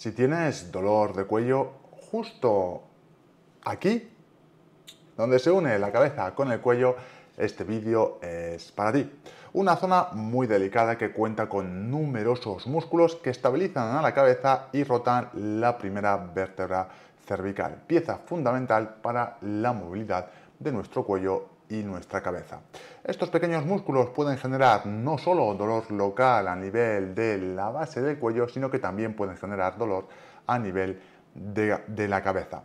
Si tienes dolor de cuello justo aquí, donde se une la cabeza con el cuello, este vídeo es para ti. Una zona muy delicada que cuenta con numerosos músculos que estabilizan a la cabeza y rotan la primera vértebra cervical, pieza fundamental para la movilidad de nuestro cuello y nuestra cabeza. Estos pequeños músculos pueden generar no solo dolor local a nivel de la base del cuello, sino que también pueden generar dolor a nivel de, la cabeza.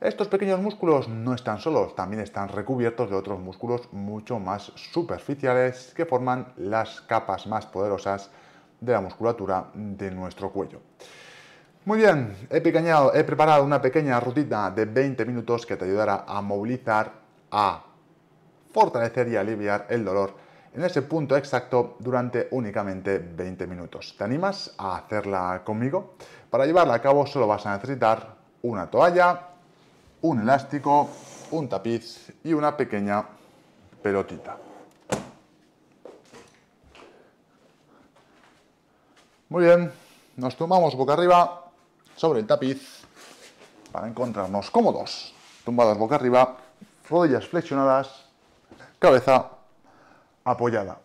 Estos pequeños músculos no están solos, también están recubiertos de otros músculos mucho más superficiales que forman las capas más poderosas de la musculatura de nuestro cuello. Muy bien, he, pequeñado, he preparado una pequeña rutina de 20 minutos que te ayudará a movilizar, a fortalecer y aliviar el dolor en ese punto exacto durante únicamente 20 minutos. ¿Te animas a hacerla conmigo? Para llevarla a cabo solo vas a necesitar una toalla, un elástico, un tapiz y una pequeña pelotita. Muy bien, nos tumbamos boca arriba sobre el tapiz para encontrarnos cómodos. tumbadas boca arriba, rodillas flexionadas, cabeza apoyada.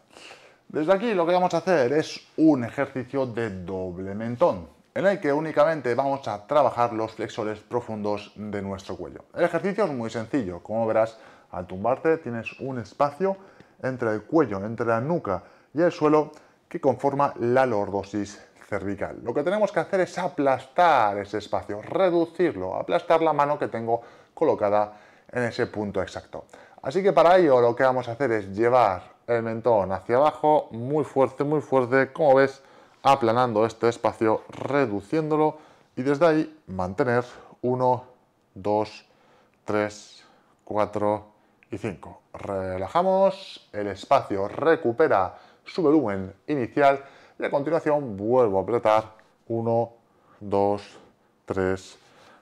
Desde aquí lo que vamos a hacer es un ejercicio de doble mentón, en el que únicamente vamos a trabajar los flexores profundos de nuestro cuello. El ejercicio es muy sencillo, como verás, al tumbarte tienes un espacio entre el cuello, entre la nuca y el suelo que conforma la lordosis cervical. Lo que tenemos que hacer es aplastar ese espacio, reducirlo, aplastar la mano que tengo colocada en ese punto exacto. Así que para ello lo que vamos a hacer es llevar el mentón hacia abajo, muy fuerte, muy fuerte, como ves, aplanando este espacio, reduciéndolo y desde ahí mantener 1, 2, 3, 4 y 5. Relajamos, el espacio recupera su volumen inicial y a continuación vuelvo a apretar 1, 2, 3,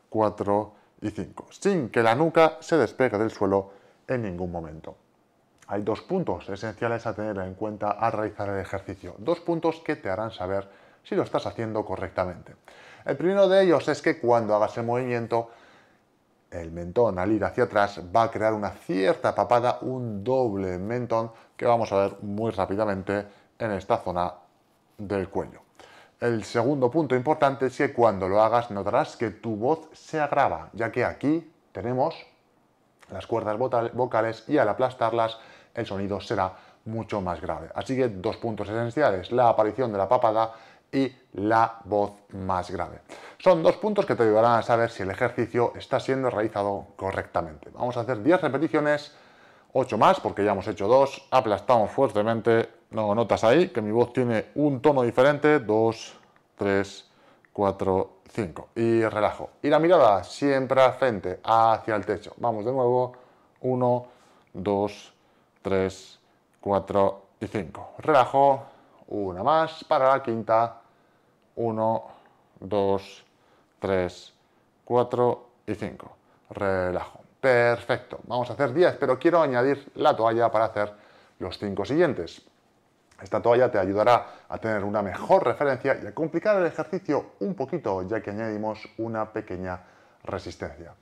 4 y 5, sin que la nuca se despegue del suelo en ningún momento. Hay dos puntos esenciales a tener en cuenta al realizar el ejercicio, dos puntos que te harán saber si lo estás haciendo correctamente. El primero de ellos es que cuando hagas el movimiento, el mentón al ir hacia atrás va a crear una cierta papada, un doble mentón que vamos a ver muy rápidamente en esta zona del cuello. El segundo punto importante es que cuando lo hagas notarás que tu voz se agrava, ya que aquí tenemos las cuerdas vocales y al aplastarlas el sonido será mucho más grave. Así que dos puntos esenciales, la aparición de la papada y la voz más grave. Son dos puntos que te ayudarán a saber si el ejercicio está siendo realizado correctamente. Vamos a hacer 10 repeticiones, 8 más porque ya hemos hecho 2, aplastamos fuertemente, no notas ahí que mi voz tiene un tono diferente, 2, 3, 4, 5 y relajo. Y la mirada siempre al frente, hacia el techo. Vamos de nuevo, 1, 2, 3, 4 y 5. Relajo, una más para la quinta, 1, 2, 3, 4 y 5. Relajo. Perfecto, vamos a hacer 10, pero quiero añadir la toalla para hacer los 5 siguientes. Esta toalla te ayudará a tener una mejor referencia y a complicar el ejercicio un poquito, ya que añadimos una pequeña resistencia.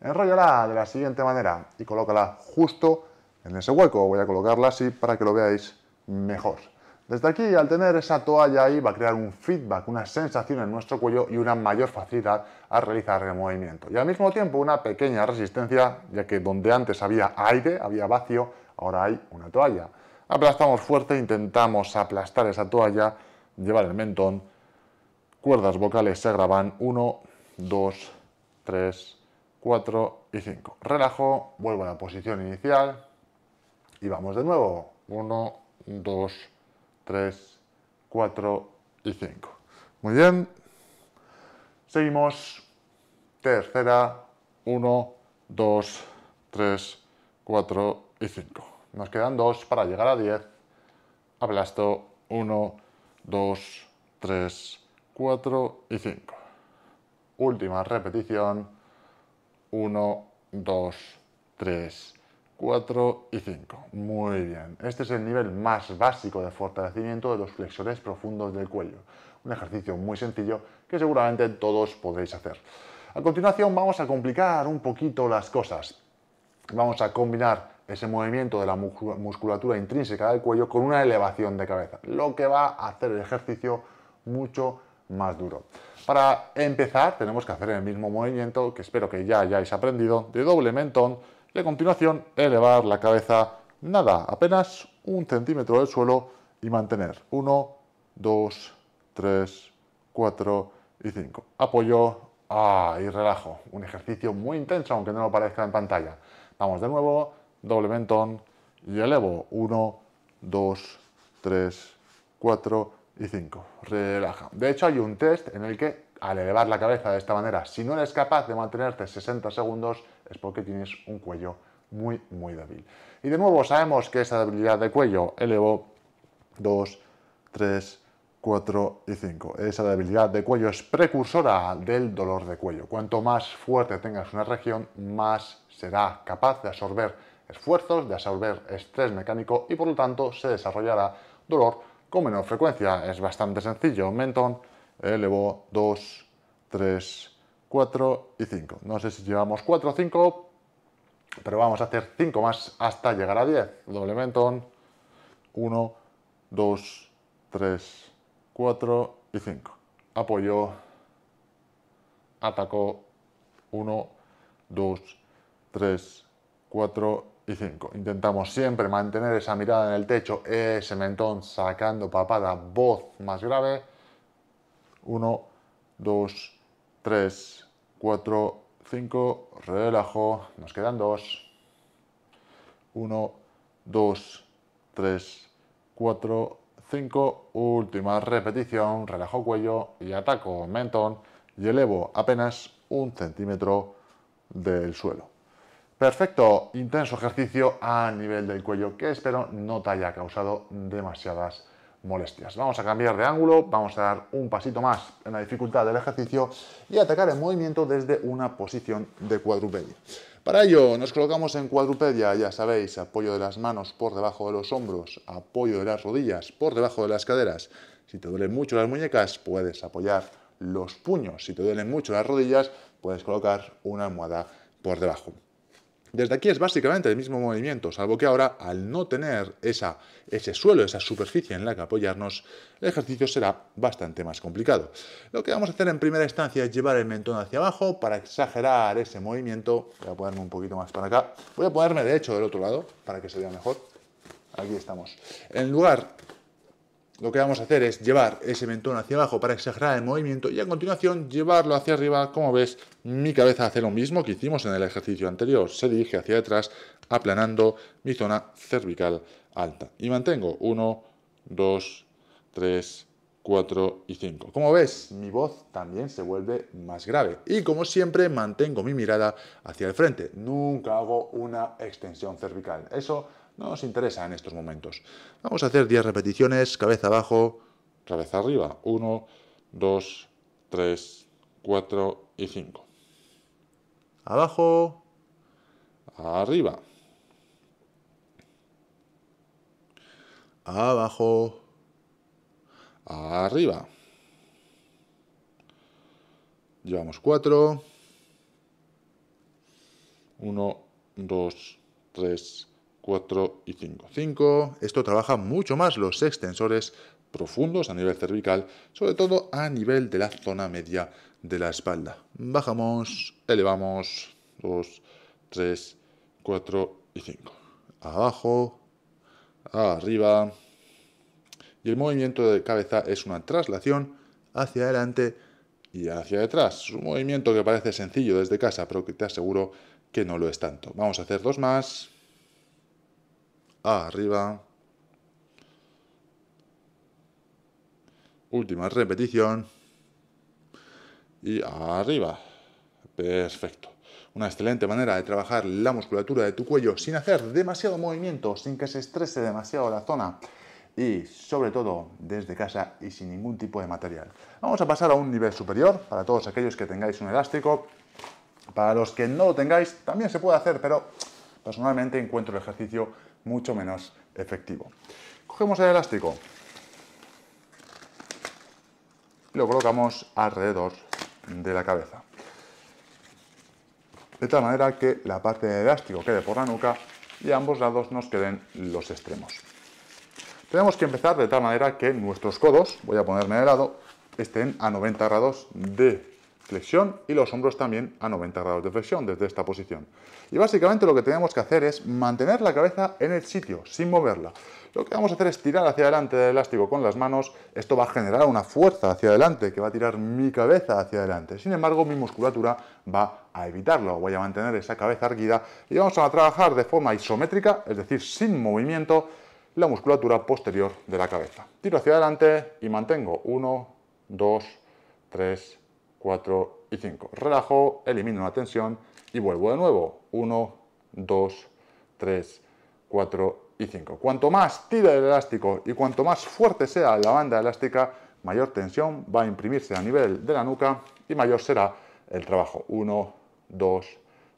Enrollala de la siguiente manera y colócala justo en ese hueco. Voy a colocarla así para que lo veáis mejor. Desde aquí, al tener esa toalla ahí, va a crear un feedback, una sensación en nuestro cuello y una mayor facilidad a realizar el movimiento. Y al mismo tiempo, una pequeña resistencia, ya que donde antes había aire, había vacío, ahora hay una toalla. Aplastamos fuerte, intentamos aplastar esa toalla, llevar el mentón. Cuerdas vocales se graban 1, 2, 3, 4 y 5. Relajo, vuelvo a la posición inicial y vamos de nuevo. 1, 2, 3, 4 y 5. Muy bien. Seguimos. Tercera. 1, 2, 3, 4 y 5. Nos quedan 2 para llegar a 10. Aplasto 1, 2, 3, 4 y 5. Última repetición. 1, 2, 3, 4 y 5. Muy bien. Este es el nivel más básico de fortalecimiento de los flexores profundos del cuello. Un ejercicio muy sencillo que seguramente todos podéis hacer. A continuación vamos a complicar un poquito las cosas. Vamos a combinar ese movimiento de la musculatura intrínseca del cuello con una elevación de cabeza, lo que va a hacer el ejercicio mucho más duro. Para empezar tenemos que hacer el mismo movimiento que espero que ya hayáis aprendido de doble mentón y a continuación elevar la cabeza nada, apenas un centímetro del suelo y mantener 1, 2, 3, 4 y 5. Apoyo ah, y relajo. Un ejercicio muy intenso aunque no lo parezca en pantalla. Vamos de nuevo doble mentón y elevo. 1, 2, 3, 4 y 5. Relaja. De hecho, hay un test en el que al elevar la cabeza de esta manera, si no eres capaz de mantenerte 60 segundos, es porque tienes un cuello muy, muy débil. Y de nuevo, sabemos que esa debilidad de cuello, elevo 2, 3, 4 y 5. Esa debilidad de cuello es precursora del dolor de cuello. Cuanto más fuerte tengas una región, más será capaz de absorber esfuerzos de absorber estrés mecánico y por lo tanto se desarrollará dolor con menor frecuencia. Es bastante sencillo. Mentón, elevó 2, 3, 4 y 5. No sé si llevamos 4 o 5, pero vamos a hacer 5 más hasta llegar a 10. Doble mentón, 1, 2, 3, 4 y 5. Apoyo, atacó, 1, 2, 3, 4 y y 5. Intentamos siempre mantener esa mirada en el techo, ese eh, mentón sacando papada, voz más grave. 1, 2, 3, 4, 5, relajo, nos quedan 2. 1, 2, 3, 4, 5, última repetición, relajo cuello y ataco mentón y elevo apenas un centímetro del suelo. Perfecto, intenso ejercicio a nivel del cuello que espero no te haya causado demasiadas molestias. Vamos a cambiar de ángulo, vamos a dar un pasito más en la dificultad del ejercicio y atacar el movimiento desde una posición de cuadrupedia. Para ello nos colocamos en cuadrupedia, ya sabéis, apoyo de las manos por debajo de los hombros, apoyo de las rodillas por debajo de las caderas. Si te duelen mucho las muñecas, puedes apoyar los puños. Si te duelen mucho las rodillas, puedes colocar una almohada por debajo. Desde aquí es básicamente el mismo movimiento, salvo que ahora, al no tener esa, ese suelo, esa superficie en la que apoyarnos, el ejercicio será bastante más complicado. Lo que vamos a hacer en primera instancia es llevar el mentón hacia abajo para exagerar ese movimiento. Voy a ponerme un poquito más para acá. Voy a ponerme de hecho del otro lado para que se vea mejor. Aquí estamos. En lugar lo que vamos a hacer es llevar ese mentón hacia abajo para exagerar el movimiento y a continuación llevarlo hacia arriba. Como ves, mi cabeza hace lo mismo que hicimos en el ejercicio anterior. Se dirige hacia atrás aplanando mi zona cervical alta. Y mantengo 1, 2, 3, 4 y 5. Como ves, mi voz también se vuelve más grave. Y como siempre, mantengo mi mirada hacia el frente. Nunca hago una extensión cervical. Eso no nos interesa en estos momentos. Vamos a hacer 10 repeticiones, cabeza abajo, cabeza arriba. 1, 2, 3, 4 y 5. Abajo. Arriba. Abajo. Arriba. Llevamos 4. 1, 2, 3, 4 y 5. 5. Esto trabaja mucho más los extensores profundos a nivel cervical, sobre todo a nivel de la zona media de la espalda. Bajamos, elevamos, 2, 3, 4 y 5. Abajo, arriba. Y el movimiento de cabeza es una traslación hacia adelante y hacia detrás. Un movimiento que parece sencillo desde casa, pero que te aseguro que no lo es tanto. Vamos a hacer dos más arriba. Última repetición. Y arriba. Perfecto. Una excelente manera de trabajar la musculatura de tu cuello sin hacer demasiado movimiento, sin que se estrese demasiado la zona y sobre todo desde casa y sin ningún tipo de material. Vamos a pasar a un nivel superior para todos aquellos que tengáis un elástico. Para los que no lo tengáis, también se puede hacer, pero personalmente encuentro el ejercicio mucho menos efectivo. Cogemos el elástico. Y lo colocamos alrededor de la cabeza. De tal manera que la parte del elástico quede por la nuca y a ambos lados nos queden los extremos. Tenemos que empezar de tal manera que nuestros codos, voy a ponerme de lado, estén a 90 grados de flexión y los hombros también a 90 grados de flexión desde esta posición. Y básicamente lo que tenemos que hacer es mantener la cabeza en el sitio, sin moverla. Lo que vamos a hacer es tirar hacia adelante del elástico con las manos. Esto va a generar una fuerza hacia adelante que va a tirar mi cabeza hacia adelante. Sin embargo, mi musculatura va a evitarlo. Voy a mantener esa cabeza erguida y vamos a trabajar de forma isométrica, es decir, sin movimiento, la musculatura posterior de la cabeza. Tiro hacia adelante y mantengo 1, 2, 3, 4 y 5. Relajo, elimino la tensión y vuelvo de nuevo. 1, 2, 3, 4 y 5. Cuanto más tira el elástico y cuanto más fuerte sea la banda elástica, mayor tensión va a imprimirse a nivel de la nuca y mayor será el trabajo. 1, 2,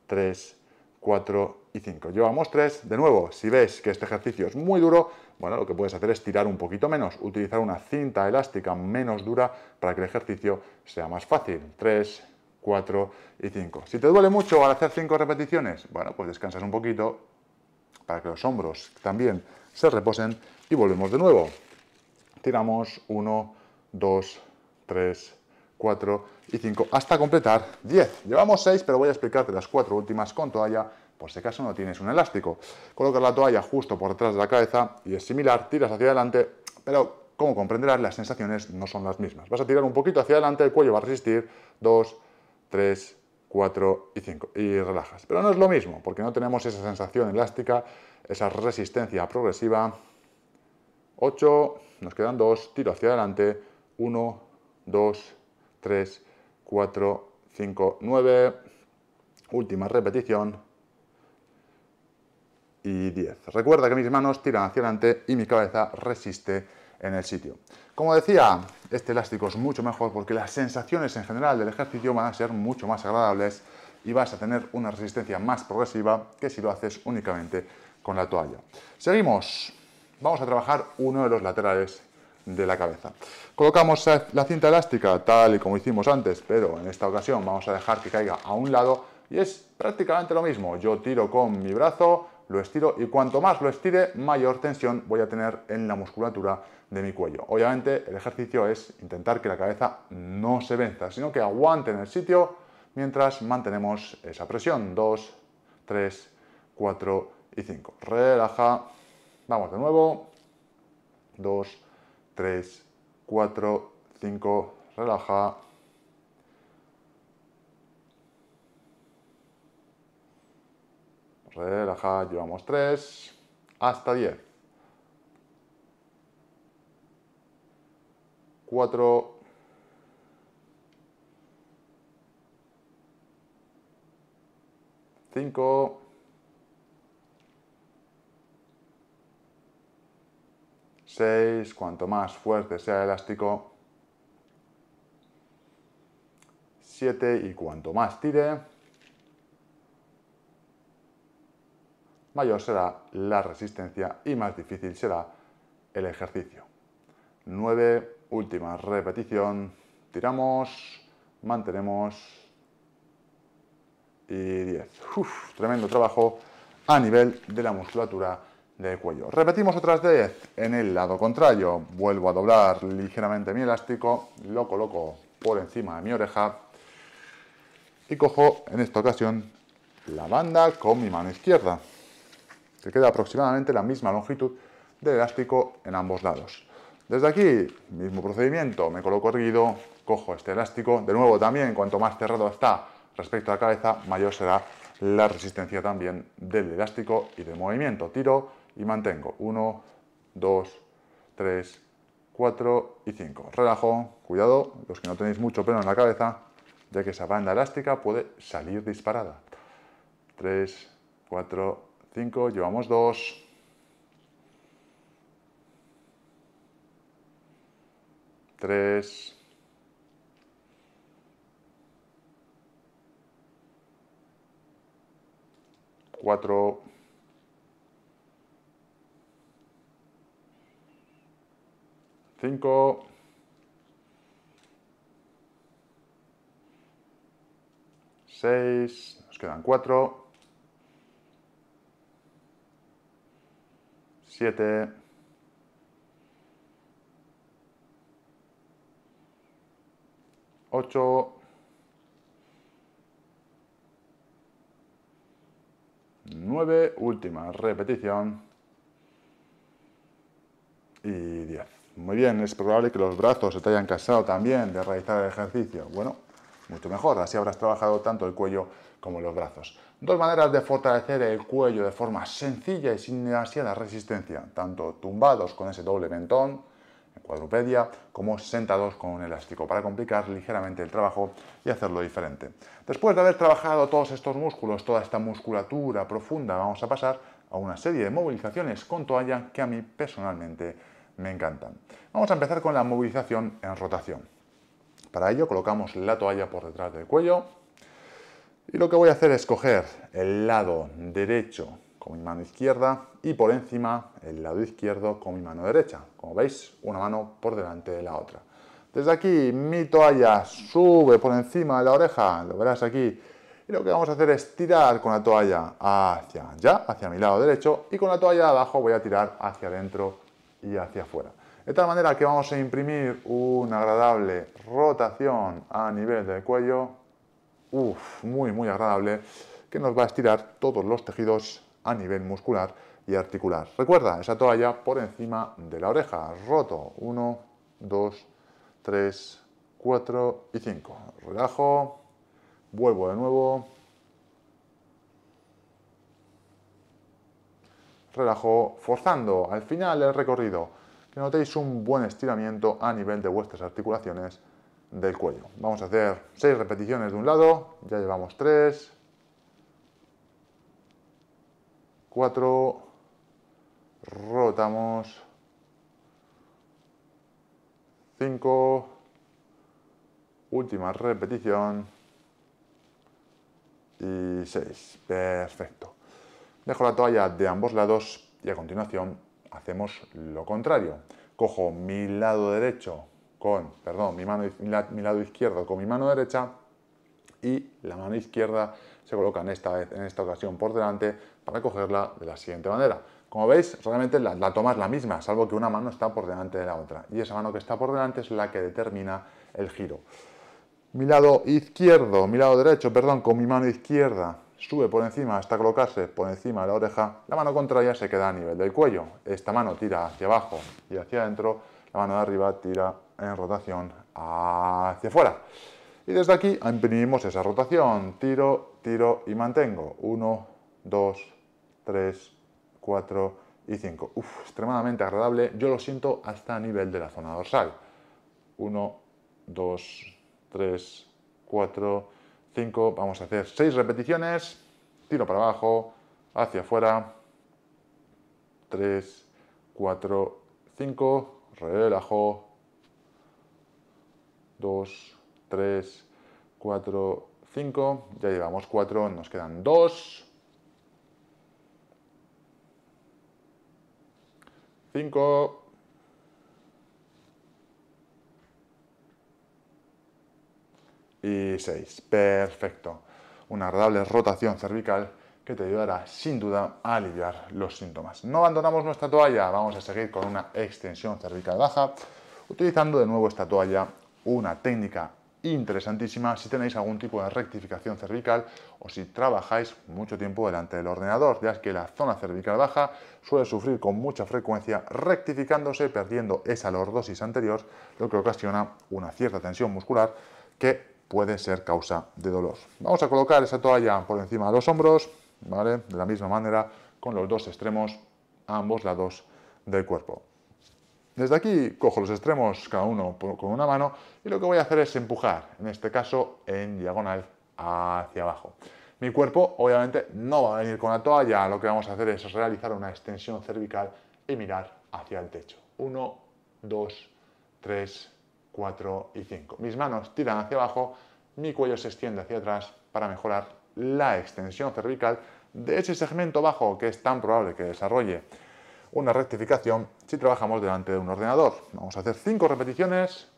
3, 4 y 5. Llevamos 3. De nuevo, si ves que este ejercicio es muy duro, bueno, lo que puedes hacer es tirar un poquito menos, utilizar una cinta elástica menos dura para que el ejercicio sea más fácil. 3, 4 y 5. Si te duele mucho al hacer 5 repeticiones, bueno, pues descansas un poquito para que los hombros también se reposen y volvemos de nuevo. Tiramos 1, 2, 3, 4 y 5 hasta completar 10. Llevamos 6, pero voy a explicarte las 4 últimas con toalla por si acaso no tienes un elástico. Colocas la toalla justo por detrás de la cabeza y es similar, tiras hacia adelante, pero como comprenderás las sensaciones no son las mismas. Vas a tirar un poquito hacia adelante, el cuello va a resistir, 2, 3, 4 y 5 y relajas. Pero no es lo mismo, porque no tenemos esa sensación elástica, esa resistencia progresiva. 8, nos quedan dos. tiro hacia adelante, 1, 2, 3, 4, 5, 9, última repetición, y 10. Recuerda que mis manos tiran hacia adelante y mi cabeza resiste en el sitio. Como decía, este elástico es mucho mejor porque las sensaciones en general del ejercicio van a ser mucho más agradables y vas a tener una resistencia más progresiva que si lo haces únicamente con la toalla. Seguimos. Vamos a trabajar uno de los laterales de la cabeza. Colocamos la cinta elástica tal y como hicimos antes, pero en esta ocasión vamos a dejar que caiga a un lado y es prácticamente lo mismo. Yo tiro con mi brazo, lo estiro y cuanto más lo estire, mayor tensión voy a tener en la musculatura de mi cuello. Obviamente el ejercicio es intentar que la cabeza no se venza, sino que aguante en el sitio mientras mantenemos esa presión. 2, 3, 4 y 5. Relaja. Vamos de nuevo. 2, 3, 4, 5. Relaja. relaja, llevamos 3 hasta 10. 4, 5, 6, cuanto más fuerte sea el elástico, 7 y cuanto más tire, mayor será la resistencia y más difícil será el ejercicio. 9, última repetición, tiramos, mantenemos y 10. tremendo trabajo a nivel de la musculatura del cuello. Repetimos otras 10 en el lado contrario. Vuelvo a doblar ligeramente mi elástico, lo coloco por encima de mi oreja y cojo en esta ocasión la banda con mi mano izquierda. Se queda aproximadamente la misma longitud del elástico en ambos lados. Desde aquí, mismo procedimiento, me coloco erguido, cojo este elástico, de nuevo también cuanto más cerrado está respecto a la cabeza, mayor será la resistencia también del elástico y del movimiento. Tiro y mantengo, 1, 2, 3, 4 y 5. Relajo, cuidado, los que no tenéis mucho pelo en la cabeza, ya que esa banda elástica puede salir disparada. 3, 4 Cinco. llevamos dos. Tres. Cuatro. Cinco. Seis. Nos quedan cuatro. 7. Ocho. Nueve. Última repetición. Y diez. Muy bien, es probable que los brazos se te hayan cansado también de realizar el ejercicio. Bueno, mucho mejor. Así habrás trabajado tanto el cuello como los brazos. Dos maneras de fortalecer el cuello de forma sencilla y sin demasiada resistencia, tanto tumbados con ese doble mentón, en cuadrupedia, como sentados con un elástico, para complicar ligeramente el trabajo y hacerlo diferente. Después de haber trabajado todos estos músculos, toda esta musculatura profunda, vamos a pasar a una serie de movilizaciones con toalla que a mí personalmente me encantan. Vamos a empezar con la movilización en rotación. Para ello colocamos la toalla por detrás del cuello, y lo que voy a hacer es coger el lado derecho con mi mano izquierda y por encima el lado izquierdo con mi mano derecha. Como veis, una mano por delante de la otra. Desde aquí mi toalla sube por encima de la oreja, lo verás aquí. Y lo que vamos a hacer es tirar con la toalla hacia allá, hacia mi lado derecho, y con la toalla de abajo voy a tirar hacia adentro y hacia afuera. De tal manera que vamos a imprimir una agradable rotación a nivel del cuello muy, muy agradable, que nos va a estirar todos los tejidos a nivel muscular y articular. Recuerda, esa toalla por encima de la oreja, roto, 1, 2, 3, 4 y 5. Relajo, vuelvo de nuevo, relajo, forzando al final el recorrido, que notéis un buen estiramiento a nivel de vuestras articulaciones del cuello. Vamos a hacer 6 repeticiones de un lado, ya llevamos 3, 4, rotamos, 5, última repetición y 6. Perfecto. Dejo la toalla de ambos lados y a continuación hacemos lo contrario. Cojo mi lado derecho con, perdón, mi, mano, mi, lado izquierdo con mi mano derecha y la mano izquierda se coloca en esta, en esta ocasión por delante para cogerla de la siguiente manera. Como veis, realmente la, la, toma es la misma, salvo que una mano está por delante de la otra. Y esa mano que está por delante es la que determina el giro. Mi lado izquierdo, mi lado derecho, perdón, con mi mano izquierda sube por encima hasta colocarse por encima de la oreja. La mano contraria se queda a nivel del cuello. Esta mano tira hacia abajo y hacia adentro. La mano de arriba tira en rotación hacia afuera. Y desde aquí imprimimos esa rotación, tiro, tiro y mantengo. 1, 2, 3, 4 y 5. Uf, extremadamente agradable. Yo lo siento hasta a nivel de la zona dorsal. 1, 2, 3, 4, 5. Vamos a hacer 6 repeticiones. Tiro para abajo, hacia afuera. 3, 4, 5. Relajo, 2, 3, 4, 5. Ya llevamos 4, nos quedan 2. 5. Y 6. Perfecto. Una agradable rotación cervical que te ayudará sin duda a aliviar los síntomas. No abandonamos nuestra toalla, vamos a seguir con una extensión cervical baja, utilizando de nuevo esta toalla una técnica interesantísima si tenéis algún tipo de rectificación cervical o si trabajáis mucho tiempo delante del ordenador, ya que la zona cervical baja suele sufrir con mucha frecuencia rectificándose, perdiendo esa lordosis anterior, lo que ocasiona una cierta tensión muscular que puede ser causa de dolor. Vamos a colocar esa toalla por encima de los hombros, ¿vale? De la misma manera, con los dos extremos a ambos lados del cuerpo. Desde aquí cojo los extremos cada uno con una mano y lo que voy a hacer es empujar, en este caso en diagonal hacia abajo. Mi cuerpo obviamente no va a venir con la toalla, lo que vamos a hacer es realizar una extensión cervical y mirar hacia el techo. Uno, dos, tres, cuatro y cinco. Mis manos tiran hacia abajo, mi cuello se extiende hacia atrás para mejorar la extensión cervical de ese segmento bajo que es tan probable que desarrolle una rectificación si trabajamos delante de un ordenador. Vamos a hacer 5 repeticiones.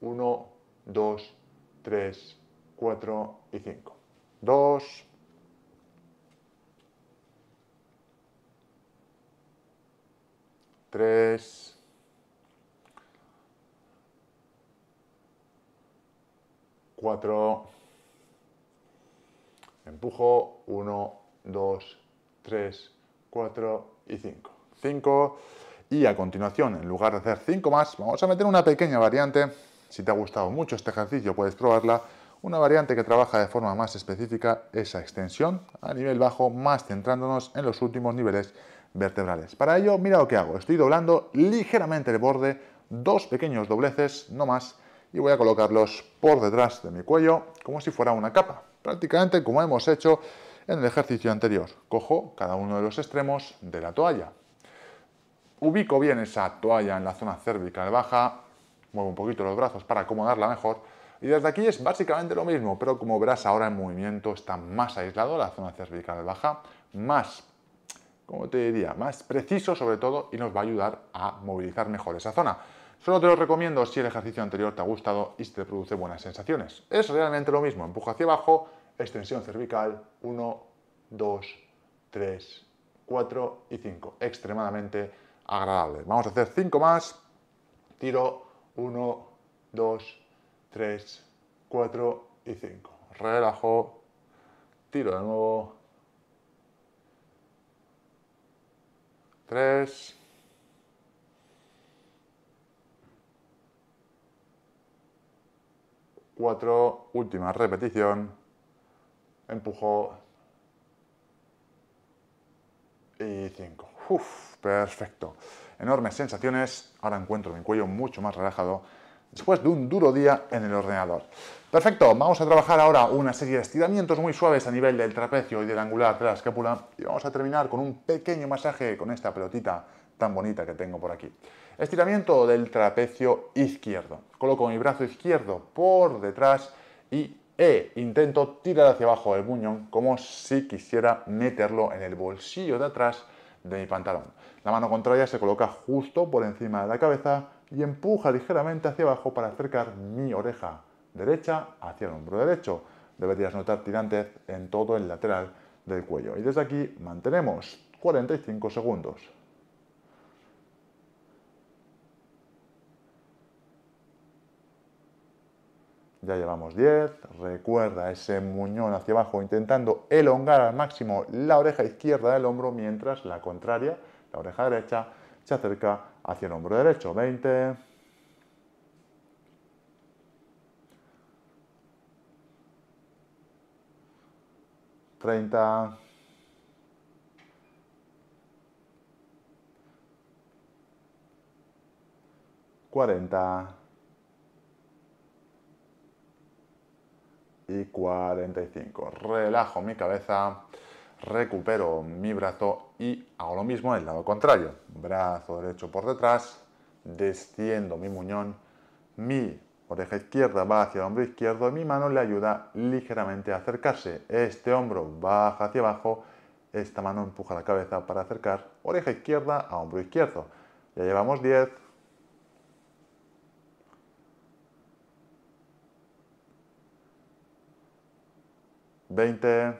1, 2, 3, 4 y 5. 2, 3, 4, empujo, 1, 2, 3, 4 y 5. 5. Y a continuación, en lugar de hacer 5 más, vamos a meter una pequeña variante. Si te ha gustado mucho este ejercicio, puedes probarla. Una variante que trabaja de forma más específica esa extensión a nivel bajo, más centrándonos en los últimos niveles vertebrales. Para ello, mira lo que hago. Estoy doblando ligeramente el borde, dos pequeños dobleces, no más, y voy a colocarlos por detrás de mi cuello como si fuera una capa. Prácticamente como hemos hecho en el ejercicio anterior. Cojo cada uno de los extremos de la toalla. Ubico bien esa toalla en la zona cervical baja, muevo un poquito los brazos para acomodarla mejor. Y desde aquí es básicamente lo mismo, pero como verás ahora en movimiento está más aislado la zona cervical baja, más, como te diría, más preciso sobre todo y nos va a ayudar a movilizar mejor esa zona. Solo te lo recomiendo si el ejercicio anterior te ha gustado y te produce buenas sensaciones. Es realmente lo mismo, empujo hacia abajo, extensión cervical, 1, 2, 3, 4 y 5. Extremadamente Vamos a hacer 5 más. Tiro 1, 2, 3, 4 y 5. Relajo. Tiro de nuevo. 3. 4 última repetición, empujo y 5 perfecto. Enormes sensaciones. Ahora encuentro mi cuello mucho más relajado después de un duro día en el ordenador. Perfecto, vamos a trabajar ahora una serie de estiramientos muy suaves a nivel del trapecio y del angular de la escápula y vamos a terminar con un pequeño masaje con esta pelotita tan bonita que tengo por aquí. Estiramiento del trapecio izquierdo. Coloco mi brazo izquierdo por detrás y e intento tirar hacia abajo el muñón como si quisiera meterlo en el bolsillo de atrás de mi pantalón. La mano contraria se coloca justo por encima de la cabeza y empuja ligeramente hacia abajo para acercar mi oreja derecha hacia el hombro derecho. Deberías notar tirantes en todo el lateral del cuello. Y desde aquí mantenemos 45 segundos. ya llevamos 10, recuerda ese muñón hacia abajo intentando elongar al máximo la oreja izquierda del hombro mientras la contraria, la oreja derecha, se acerca hacia el hombro derecho, 20, 30, 40, y 45. Relajo mi cabeza, recupero mi brazo y hago lo mismo en el lado contrario. Brazo derecho por detrás, desciendo mi muñón, mi oreja izquierda va hacia el hombro izquierdo y mi mano le ayuda ligeramente a acercarse. Este hombro baja hacia abajo, esta mano empuja la cabeza para acercar oreja izquierda a hombro izquierdo. Ya llevamos 10, 20,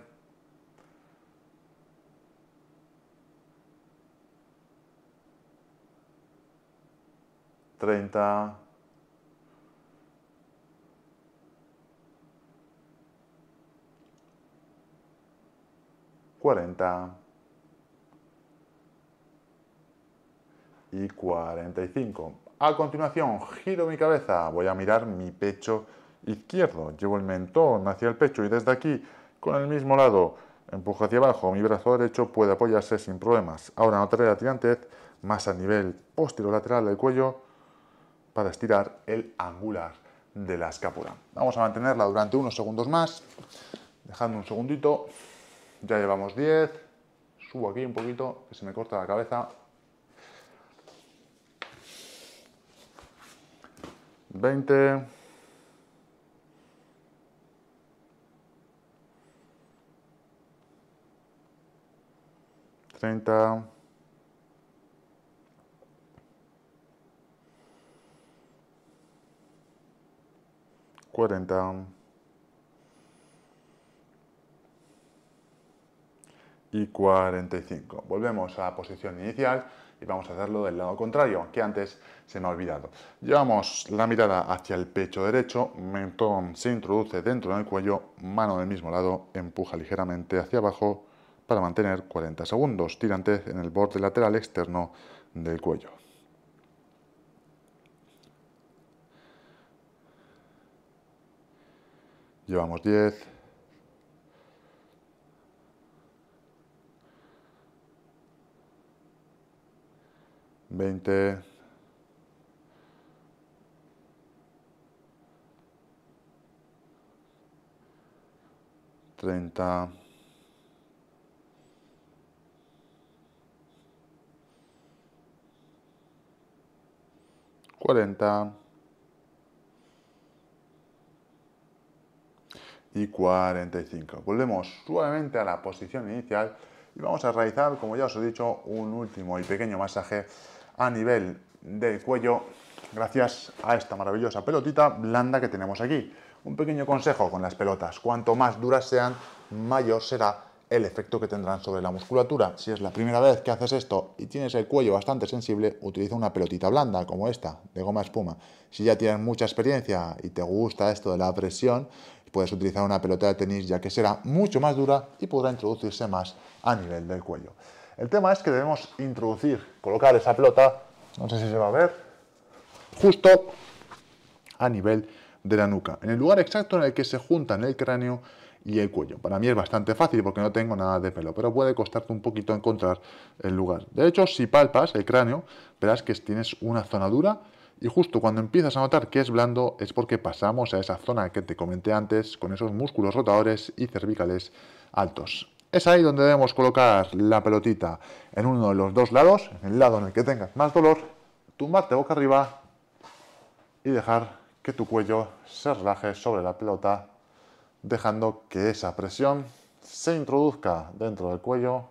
30, 40 y 45. A continuación, giro mi cabeza, voy a mirar mi pecho izquierdo, llevo el mentón hacia el pecho y desde aquí con el mismo lado, empujo hacia abajo, mi brazo derecho puede apoyarse sin problemas. Ahora notaré la tirantez más a nivel posterior lateral del cuello para estirar el angular de la escápula. Vamos a mantenerla durante unos segundos más. dejando un segundito. Ya llevamos 10. Subo aquí un poquito, que se me corta la cabeza. 20. 30. 40 y 45. Volvemos a la posición inicial y vamos a hacerlo del lado contrario, que antes se me ha olvidado. Llevamos la mirada hacia el pecho derecho, mentón se introduce dentro del cuello, mano del mismo lado, empuja ligeramente hacia abajo para mantener 40 segundos, tirante... en el borde lateral externo del cuello. Llevamos 10. 20. 30. 40 y 45. Volvemos suavemente a la posición inicial y vamos a realizar, como ya os he dicho, un último y pequeño masaje a nivel del cuello gracias a esta maravillosa pelotita blanda que tenemos aquí. Un pequeño consejo con las pelotas, cuanto más duras sean, mayor será el efecto que tendrán sobre la musculatura. Si es la primera vez que haces esto y tienes el cuello bastante sensible, utiliza una pelotita blanda como esta, de goma espuma. Si ya tienes mucha experiencia y te gusta esto de la presión, puedes utilizar una pelota de tenis ya que será mucho más dura y podrá introducirse más a nivel del cuello. El tema es que debemos introducir, colocar esa pelota, no sé si se va a ver, justo a nivel de la nuca, en el lugar exacto en el que se juntan el cráneo y el cuello. Para mí es bastante fácil porque no tengo nada de pelo, pero puede costarte un poquito encontrar el lugar. De hecho, si palpas el cráneo, verás que tienes una zona dura y justo cuando empiezas a notar que es blando es porque pasamos a esa zona que te comenté antes con esos músculos rotadores y cervicales altos. Es ahí donde debemos colocar la pelotita en uno de los dos lados, en el lado en el que tengas más dolor, tumbarte boca arriba y dejar que tu cuello se relaje sobre la pelota dejando que esa presión se introduzca dentro del cuello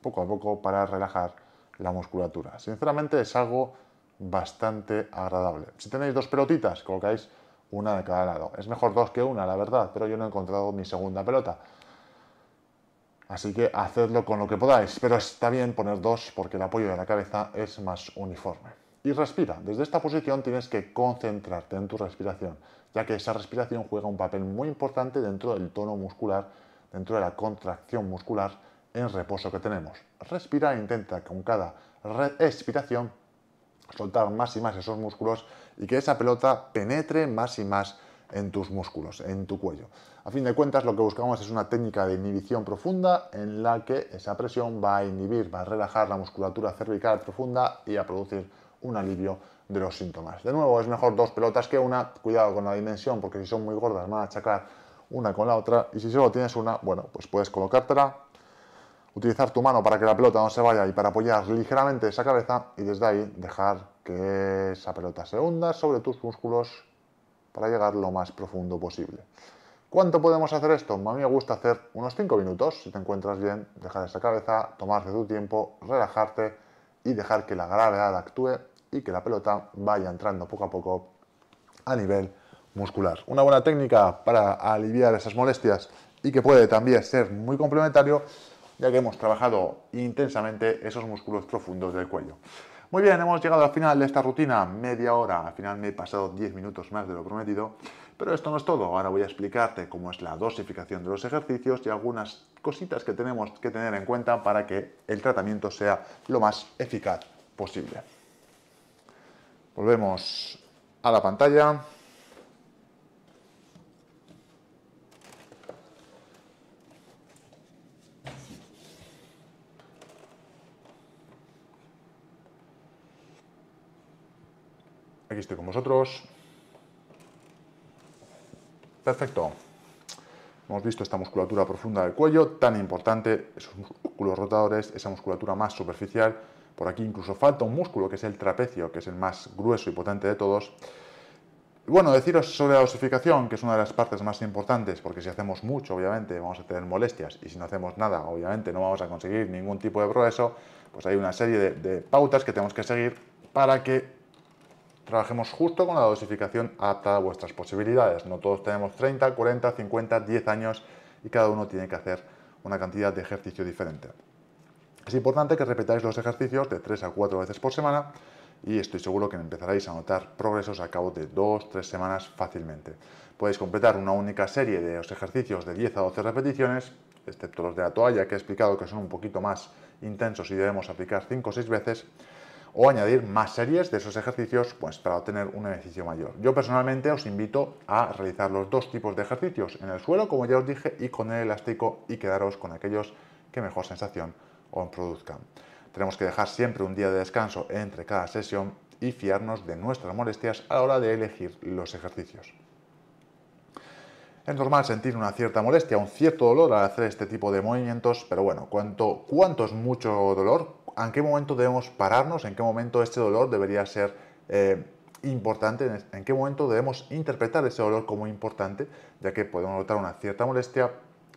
poco a poco para relajar la musculatura. Sinceramente es algo bastante agradable. Si tenéis dos pelotitas, colocáis una de cada lado. Es mejor dos que una, la verdad, pero yo no he encontrado mi segunda pelota. Así que hacedlo con lo que podáis, pero está bien poner dos porque el apoyo de la cabeza es más uniforme. Y respira. Desde esta posición tienes que concentrarte en tu respiración ya que esa respiración juega un papel muy importante dentro del tono muscular, dentro de la contracción muscular en reposo que tenemos. Respira e intenta con cada respiración soltar más y más esos músculos y que esa pelota penetre más y más en tus músculos, en tu cuello. A fin de cuentas, lo que buscamos es una técnica de inhibición profunda en la que esa presión va a inhibir, va a relajar la musculatura cervical profunda y a producir un alivio de los síntomas. De nuevo, es mejor dos pelotas que una, cuidado con la dimensión, porque si son muy gordas van a achacar una con la otra, y si solo tienes una, bueno, pues puedes colocártela, utilizar tu mano para que la pelota no se vaya y para apoyar ligeramente esa cabeza y desde ahí dejar que esa pelota se hunda sobre tus músculos para llegar lo más profundo posible. ¿Cuánto podemos hacer esto? A mí me gusta hacer unos 5 minutos, si te encuentras bien, dejar esa cabeza, tomarse tu tiempo, relajarte y dejar que la gravedad actúe y que la pelota vaya entrando poco a poco a nivel muscular. Una buena técnica para aliviar esas molestias y que puede también ser muy complementario ya que hemos trabajado intensamente esos músculos profundos del cuello. Muy bien, hemos llegado al final de esta rutina, media hora, al final me he pasado 10 minutos más de lo prometido, pero esto no es todo, ahora voy a explicarte cómo es la dosificación de los ejercicios y algunas cositas que tenemos que tener en cuenta para que el tratamiento sea lo más eficaz posible. Volvemos a la pantalla. Aquí estoy con vosotros. Perfecto. Hemos visto esta musculatura profunda del cuello, tan importante, esos músculos rotadores, esa musculatura más superficial por aquí incluso falta un músculo, que es el trapecio, que es el más grueso y potente de todos. Bueno, deciros sobre la dosificación, que es una de las partes más importantes, porque si hacemos mucho, obviamente, vamos a tener molestias, y si no hacemos nada, obviamente, no vamos a conseguir ningún tipo de progreso, pues hay una serie de, pautas que tenemos que seguir para que trabajemos justo con la dosificación adaptada a vuestras posibilidades. No todos tenemos 30, 40, 50, 10 años, y cada uno tiene que hacer una cantidad de ejercicio diferente. Es importante que repetáis los ejercicios de 3 a 4 veces por semana y estoy seguro que empezaréis a notar progresos a cabo de 2-3 semanas fácilmente. Podéis completar una única serie de los ejercicios de 10 a 12 repeticiones, excepto los de la toalla que he explicado que son un poquito más intensos y debemos aplicar 5 o 6 veces, o añadir más series de esos ejercicios pues, para obtener un ejercicio mayor. Yo personalmente os invito a realizar los dos tipos de ejercicios, en el suelo, como ya os dije, y con el elástico, y quedaros con aquellos que mejor sensación o produzcan. Tenemos que dejar siempre un día de descanso entre cada sesión y fiarnos de nuestras molestias a la hora de elegir los ejercicios. Es normal sentir una cierta molestia, un cierto dolor al hacer este tipo de movimientos, pero bueno, ¿cuánto, es mucho dolor? ¿En qué momento debemos pararnos? ¿En qué momento este dolor debería ser eh, importante? ¿En qué momento debemos interpretar ese dolor como importante? Ya que podemos notar una cierta molestia,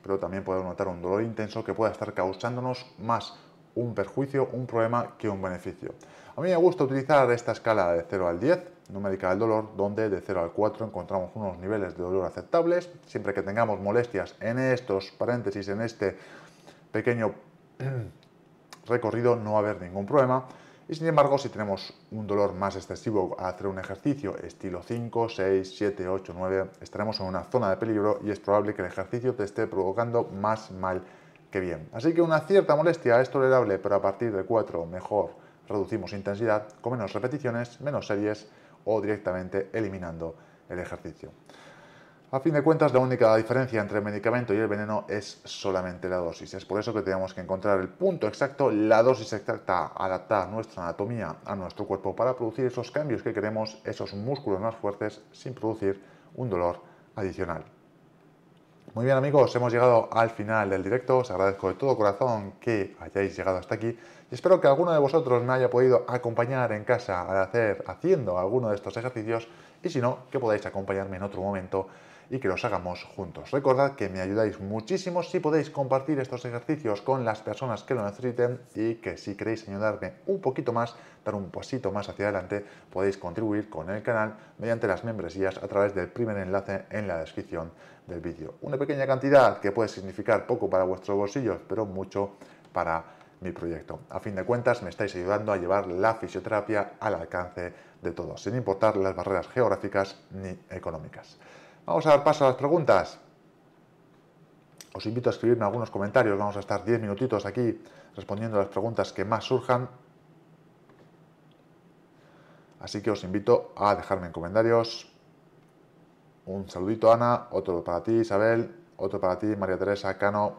pero también podemos notar un dolor intenso que pueda estar causándonos más un perjuicio, un problema que un beneficio. A mí me gusta utilizar esta escala de 0 al 10, numérica del dolor, donde de 0 al 4 encontramos unos niveles de dolor aceptables. Siempre que tengamos molestias en estos paréntesis, en este pequeño recorrido, no va a haber ningún problema. Y sin embargo, si tenemos un dolor más excesivo al hacer un ejercicio estilo 5, 6, 7, 8, 9, estaremos en una zona de peligro y es probable que el ejercicio te esté provocando más mal que bien. Así que una cierta molestia es tolerable, pero a partir de 4 mejor reducimos intensidad con menos repeticiones, menos series o directamente eliminando el ejercicio. A fin de cuentas, la única diferencia entre el medicamento y el veneno es solamente la dosis. Es por eso que tenemos que encontrar el punto exacto, la dosis exacta, adaptar nuestra anatomía a nuestro cuerpo para producir esos cambios que queremos, esos músculos más fuertes, sin producir un dolor adicional. Muy bien amigos, hemos llegado al final del directo, os agradezco de todo corazón que hayáis llegado hasta aquí y espero que alguno de vosotros me haya podido acompañar en casa al hacer, haciendo alguno de estos ejercicios y si no, que podáis acompañarme en otro momento y que los hagamos juntos. Recordad que me ayudáis muchísimo si podéis compartir estos ejercicios con las personas que lo necesiten y que si queréis ayudarme un poquito más, dar un pasito más hacia adelante, podéis contribuir con el canal mediante las membresías a través del primer enlace en la descripción del vídeo. Una pequeña cantidad que puede significar poco para vuestros bolsillos, pero mucho para mi proyecto. A fin de cuentas, me estáis ayudando a llevar la fisioterapia al alcance de todos, sin importar las barreras geográficas ni económicas. Vamos a dar paso a las preguntas. Os invito a escribirme algunos comentarios. Vamos a estar 10 minutitos aquí respondiendo las preguntas que más surjan. Así que os invito a dejarme en comentarios. Un saludito Ana, otro para ti Isabel, otro para ti María Teresa Cano.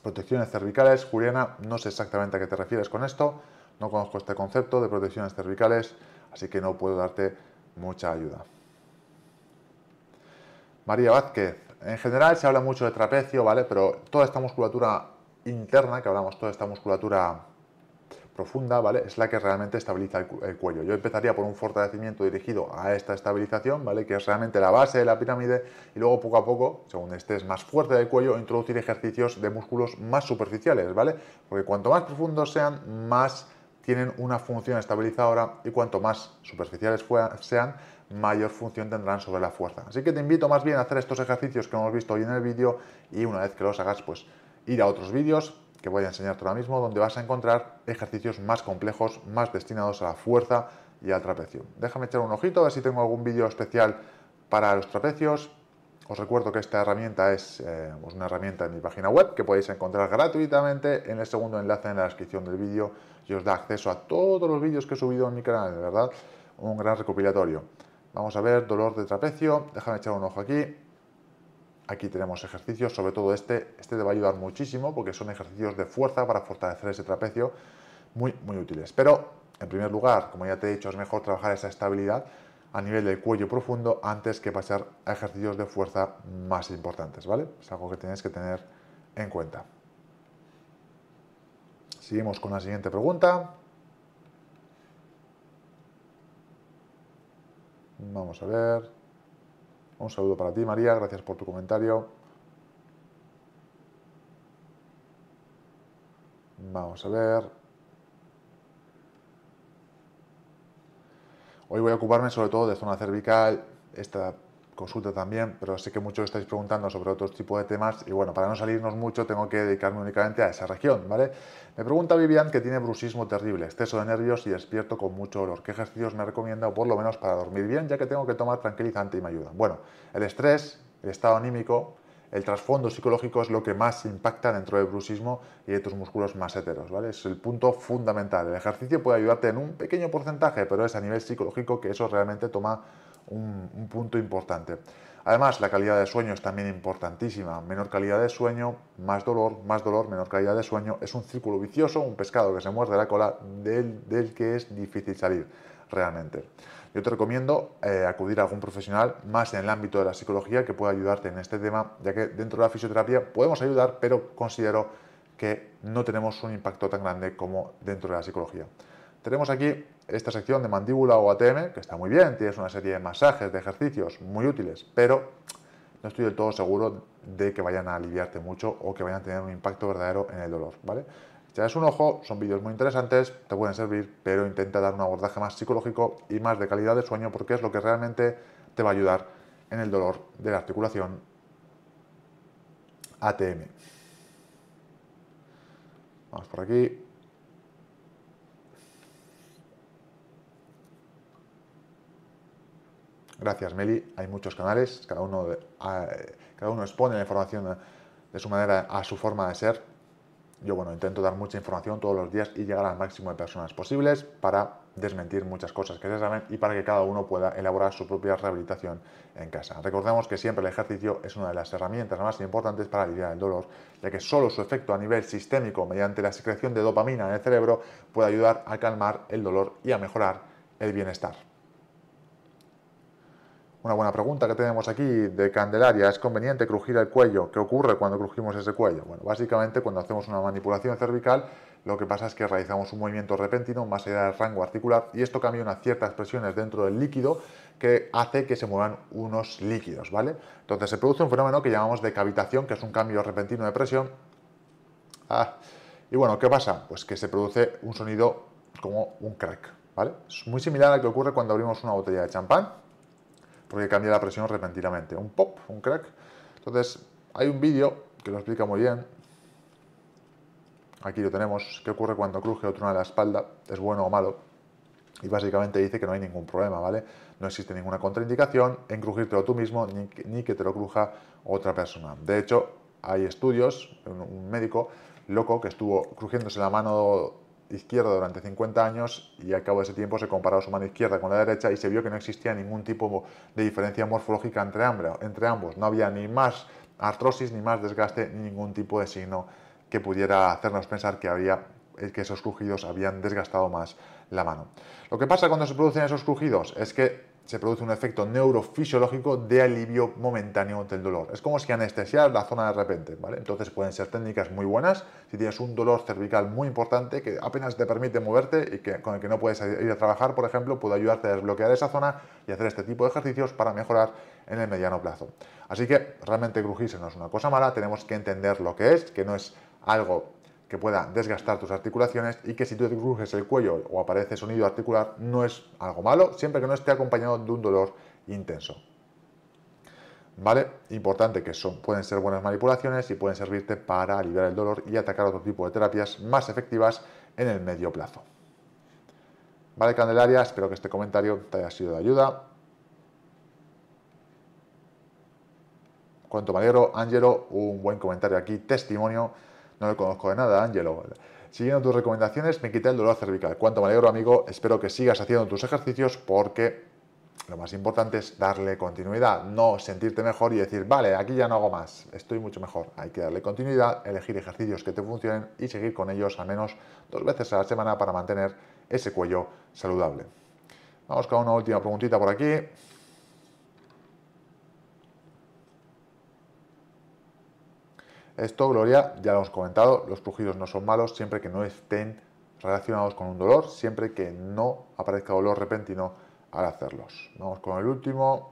Protecciones cervicales, Juliana, no sé exactamente a qué te refieres con esto, no conozco este concepto de protecciones cervicales, así que no puedo darte mucha ayuda. María Vázquez, en general se habla mucho de trapecio, ¿vale? Pero toda esta musculatura interna, que hablamos, toda esta musculatura profunda, ¿vale? Es la que realmente estabiliza el, cuello. Yo empezaría por un fortalecimiento dirigido a esta estabilización, ¿vale? Que es realmente la base de la pirámide y luego poco a poco, según estés más fuerte del cuello, introducir ejercicios de músculos más superficiales, ¿vale? Porque cuanto más profundos sean, más tienen una función estabilizadora y cuanto más superficiales sean, mayor función tendrán sobre la fuerza. Así que te invito más bien a hacer estos ejercicios que hemos visto hoy en el vídeo y una vez que los hagas, pues ir a otros vídeos que voy a enseñarte ahora mismo, donde vas a encontrar ejercicios más complejos, más destinados a la fuerza y al trapecio. Déjame echar un ojito a ver si tengo algún vídeo especial para los trapecios, os recuerdo que esta herramienta es eh, una herramienta en mi página web que podéis encontrar gratuitamente en el segundo enlace en la descripción del vídeo y os da acceso a todos los vídeos que he subido en mi canal, de verdad, un gran recopilatorio. Vamos a ver, dolor de trapecio, déjame echar un ojo aquí. Aquí tenemos ejercicios, sobre todo este, este te va a ayudar muchísimo porque son ejercicios de fuerza para fortalecer ese trapecio, muy, muy útiles. Pero, en primer lugar, como ya te he dicho, es mejor trabajar esa estabilidad a nivel del cuello profundo antes que pasar a ejercicios de fuerza más importantes, ¿vale? Es algo que tenéis que tener en cuenta. Seguimos con la siguiente pregunta. Vamos a ver. Un saludo para ti, María. Gracias por tu comentario. Vamos a ver. Hoy voy a ocuparme sobre todo de zona cervical, esta consulta también, pero sé que muchos estáis preguntando sobre otro tipo de temas y bueno, para no salirnos mucho tengo que dedicarme únicamente a esa región, ¿vale? Me pregunta Vivian que tiene bruxismo terrible, exceso de nervios y despierto con mucho dolor. ¿Qué ejercicios me recomienda o por lo menos para dormir bien, ya que tengo que tomar tranquilizante y me ayuda? Bueno, el estrés, el estado anímico, el trasfondo psicológico es lo que más impacta dentro del bruxismo y de tus músculos más heteros, ¿vale? Es el punto fundamental. El ejercicio puede ayudarte en un pequeño porcentaje, pero es a nivel psicológico que eso realmente toma un, punto importante. Además, la calidad de sueño es también importantísima. Menor calidad de sueño, más dolor, más dolor, menor calidad de sueño. Es un círculo vicioso, un pescado que se muerde la cola del que es difícil salir realmente yo te recomiendo eh, acudir a algún profesional más en el ámbito de la psicología que pueda ayudarte en este tema, ya que dentro de la fisioterapia podemos ayudar, pero considero que no tenemos un impacto tan grande como dentro de la psicología. Tenemos aquí esta sección de mandíbula o ATM, que está muy bien, tienes una serie de masajes, de ejercicios muy útiles, pero no estoy del todo seguro de que vayan a aliviarte mucho o que vayan a tener un impacto verdadero en el dolor, ¿vale? es un ojo, son vídeos muy interesantes, te pueden servir, pero intenta dar un abordaje más psicológico y más de calidad de sueño porque es lo que realmente te va a ayudar en el dolor de la articulación ATM. Vamos por aquí. Gracias, Meli. Hay muchos canales, cada uno, ah, eh, cada uno expone la información de su manera a su forma de ser. Yo, bueno, intento dar mucha información todos los días y llegar al máximo de personas posibles para desmentir muchas cosas que se saben y para que cada uno pueda elaborar su propia rehabilitación en casa. Recordemos que siempre el ejercicio es una de las herramientas más importantes para aliviar el dolor, ya que solo su efecto a nivel sistémico mediante la secreción de dopamina en el cerebro puede ayudar a calmar el dolor y a mejorar el bienestar. Una buena pregunta que tenemos aquí de Candelaria, ¿es conveniente crujir el cuello? ¿Qué ocurre cuando crujimos ese cuello? Bueno, básicamente cuando hacemos una manipulación cervical, lo que pasa es que realizamos un movimiento repentino más allá del rango articular y esto cambia unas ciertas presiones dentro del líquido que hace que se muevan unos líquidos, ¿vale? Entonces se produce un fenómeno que llamamos decavitación, que es un cambio repentino de presión. Ah, y bueno, ¿qué pasa? Pues que se produce un sonido como un crack, ¿vale? Es muy similar a lo que ocurre cuando abrimos una botella de champán porque cambia la presión repentinamente. Un pop, un crack. Entonces, hay un vídeo que lo explica muy bien. Aquí lo tenemos. ¿Qué ocurre cuando cruje otro de la espalda? ¿Es bueno o malo? Y básicamente dice que no hay ningún problema, ¿vale? No existe ninguna contraindicación en crujírtelo tú mismo ni, que te lo cruja otra persona. De hecho, hay estudios, un médico loco que estuvo crujiéndose la mano izquierda durante 50 años y al cabo de ese tiempo se comparó su mano izquierda con la derecha y se vio que no existía ningún tipo de diferencia morfológica entre, entre ambos. No había ni más artrosis, ni más desgaste, ningún tipo de signo que pudiera hacernos pensar que había eh, que esos crujidos habían desgastado más la mano. Lo que pasa cuando se producen esos crujidos es que se produce un efecto neurofisiológico de alivio momentáneo del dolor. Es como si anestesiar la zona de repente, ¿vale? Entonces pueden ser técnicas muy buenas si tienes un dolor cervical muy importante que apenas te permite moverte y que, con el que no puedes ir a trabajar, por ejemplo, puede ayudarte a desbloquear esa zona y hacer este tipo de ejercicios para mejorar en el mediano plazo. Así que realmente crujirse no es una cosa mala, tenemos que entender lo que es, que no es algo que pueda desgastar tus articulaciones y que si tú te el cuello o aparece sonido articular no es algo malo, siempre que no esté acompañado de un dolor intenso. ¿Vale? Importante que son, pueden ser buenas manipulaciones y pueden servirte para aliviar el dolor y atacar otro tipo de terapias más efectivas en el medio plazo. Vale, Candelaria, espero que este comentario te haya sido de ayuda. Cuanto me Angelo... un buen comentario aquí, testimonio no le conozco de nada, Ángelo. Siguiendo tus recomendaciones, me quité el dolor cervical. Cuánto me alegro, amigo. Espero que sigas haciendo tus ejercicios porque lo más importante es darle continuidad, no sentirte mejor y decir, vale, aquí ya no hago más, estoy mucho mejor. Hay que darle continuidad, elegir ejercicios que te funcionen y seguir con ellos al menos dos veces a la semana para mantener ese cuello saludable. Vamos con una última preguntita por aquí. Esto, Gloria, ya lo hemos comentado, los crujidos no son malos siempre que no estén relacionados con un dolor, siempre que no aparezca dolor repentino al hacerlos. Vamos con el último.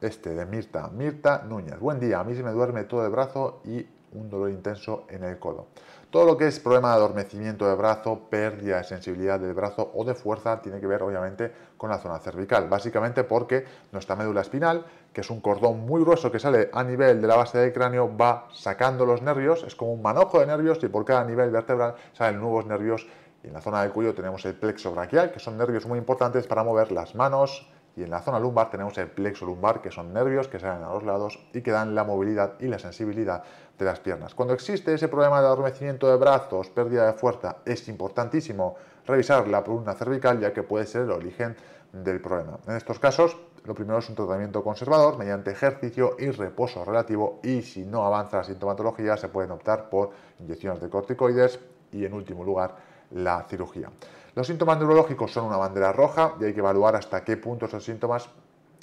Este de Mirta, Mirta Núñez. Buen día, a mí se me duerme todo el brazo y un dolor intenso en el codo. Todo lo que es problema de adormecimiento de brazo, pérdida de sensibilidad del brazo o de fuerza tiene que ver obviamente con la zona cervical, básicamente porque nuestra médula espinal, que es un cordón muy grueso que sale a nivel de la base del cráneo, va sacando los nervios, es como un manojo de nervios y por cada nivel vertebral salen nuevos nervios y en la zona del cuello tenemos el plexo brachial, que son nervios muy importantes para mover las manos, y en la zona lumbar tenemos el plexo lumbar, que son nervios que salen a los lados y que dan la movilidad y la sensibilidad de las piernas. Cuando existe ese problema de adormecimiento de brazos, pérdida de fuerza, es importantísimo revisar la columna cervical ya que puede ser el origen del problema. En estos casos, lo primero es un tratamiento conservador mediante ejercicio y reposo relativo y si no avanza la sintomatología se pueden optar por inyecciones de corticoides y en último lugar la cirugía. Los síntomas neurológicos son una bandera roja y hay que evaluar hasta qué punto esos síntomas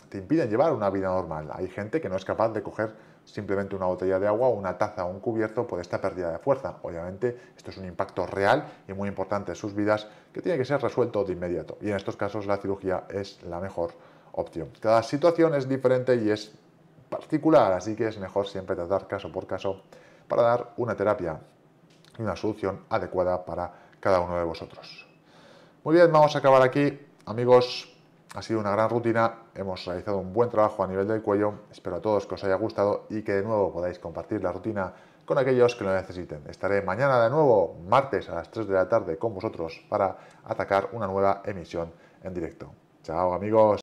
te impiden llevar una vida normal. Hay gente que no es capaz de coger simplemente una botella de agua una taza o un cubierto por esta pérdida de fuerza. Obviamente esto es un impacto real y muy importante en sus vidas que tiene que ser resuelto de inmediato. Y en estos casos la cirugía es la mejor opción. Cada situación es diferente y es particular, así que es mejor siempre tratar caso por caso para dar una terapia y una solución adecuada para cada uno de vosotros. Muy bien, vamos a acabar aquí. Amigos, ha sido una gran rutina, hemos realizado un buen trabajo a nivel del cuello, espero a todos que os haya gustado y que de nuevo podáis compartir la rutina con aquellos que lo necesiten. Estaré mañana de nuevo, martes a las 3 de la tarde con vosotros para atacar una nueva emisión en directo. Chao amigos.